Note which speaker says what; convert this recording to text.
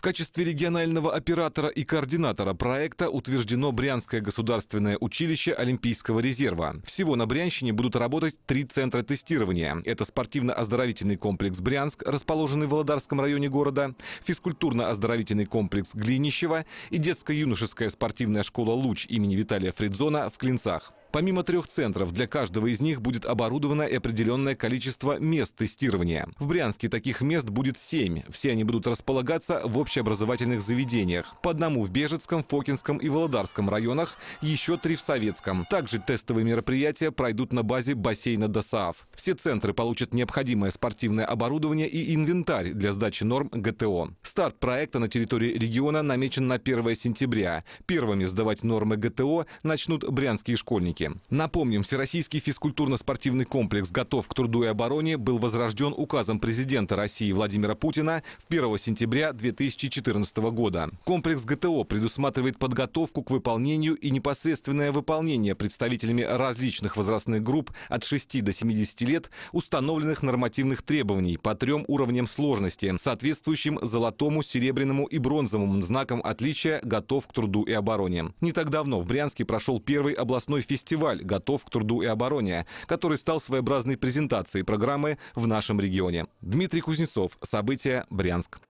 Speaker 1: В качестве регионального оператора и координатора проекта утверждено Брянское государственное училище Олимпийского резерва. Всего на Брянщине будут работать три центра тестирования. Это спортивно-оздоровительный комплекс «Брянск», расположенный в Володарском районе города, физкультурно-оздоровительный комплекс «Глинищево» и детско-юношеская спортивная школа «Луч» имени Виталия Фридзона в Клинцах. Помимо трех центров, для каждого из них будет оборудовано и определенное количество мест тестирования. В Брянске таких мест будет семь. Все они будут располагаться в общеобразовательных заведениях. По одному в Бежецком, Фокинском и Володарском районах, еще три в Советском. Также тестовые мероприятия пройдут на базе бассейна ДОСААФ. Все центры получат необходимое спортивное оборудование и инвентарь для сдачи норм ГТО. Старт проекта на территории региона намечен на 1 сентября. Первыми сдавать нормы ГТО начнут брянские школьники экономики. Напомним, Всероссийский физкультурно-спортивный комплекс «Готов к труду и обороне» был возрожден указом президента России Владимира Путина 1 сентября 2014 года. Комплекс ГТО предусматривает подготовку к выполнению и непосредственное выполнение представителями различных возрастных групп от 6 до 70 лет установленных нормативных требований по трем уровням сложности, соответствующим золотому, серебряному и бронзовому знакам отличия «Готов к труду и обороне». Не так давно в Брянске прошел первый областной фестиваль фестиваль «Готов к труду и обороне», который стал своеобразной презентацией программы в нашем регионе. Дмитрий Кузнецов. События. Брянск.